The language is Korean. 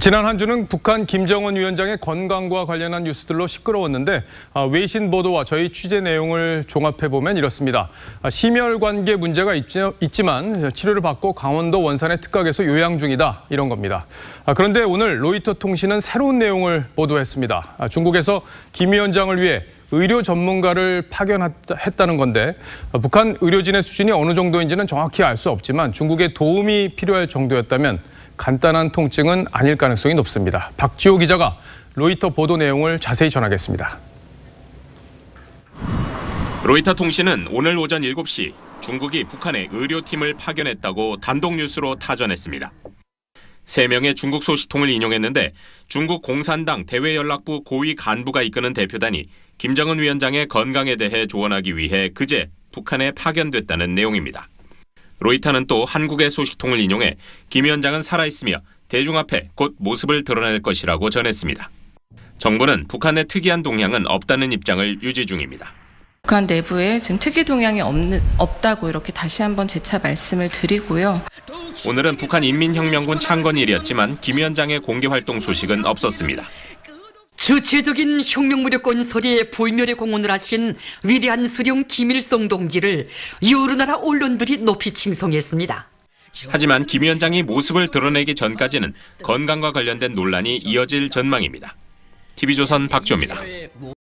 지난 한 주는 북한 김정은 위원장의 건강과 관련한 뉴스들로 시끄러웠는데 아, 외신 보도와 저희 취재 내용을 종합해보면 이렇습니다. 아, 심혈관계 문제가 있지만 치료를 받고 강원도 원산의 특각에서 요양 중이다 이런 겁니다. 아, 그런데 오늘 로이터 통신은 새로운 내용을 보도했습니다. 중국에서 김 위원장을 위해 의료 전문가를 파견했다는 건데 북한 의료진의 수준이 어느 정도인지는 정확히 알 수 없지만 중국의 도움이 필요할 정도였다면 간단한 통증은 아닐 가능성이 높습니다. 박지호 기자가 로이터 보도 내용을 자세히 전하겠습니다. 로이터 통신은 오늘 오전 7시 중국이 북한에 의료팀을 파견했다고 단독 뉴스로 타전했습니다. 3명의 중국 소식통을 인용했는데 중국 공산당 대외연락부 고위 간부가 이끄는 대표단이 김정은 위원장의 건강에 대해 조언하기 위해 그제 북한에 파견됐다는 내용입니다. 로이타는 또 한국의 소식통을 인용해 김 위원장은 살아있으며 대중 앞에 곧 모습을 드러낼 것이라고 전했습니다. 정부는 북한의 특이한 동향은 없다는 입장을 유지 중입니다. 북한 내부에 지금 특이 동향이 없는, 없다고 이렇게 다시 한번 재차 말씀을 드리고요. 오늘은 북한 인민혁명군 창건일이었지만 김 위원장의 공개 활동 소식은 없었습니다. 주체적인 혁명무력권 설의 불멸의 공헌을 하신 위대한 수령 김일성 동지를 여러 나라 언론들이 높이 칭송했습니다. 하지만 김 위원장이 모습을 드러내기 전까지는 건강과 관련된 논란이 이어질 전망입니다. TV조선 박주입니다.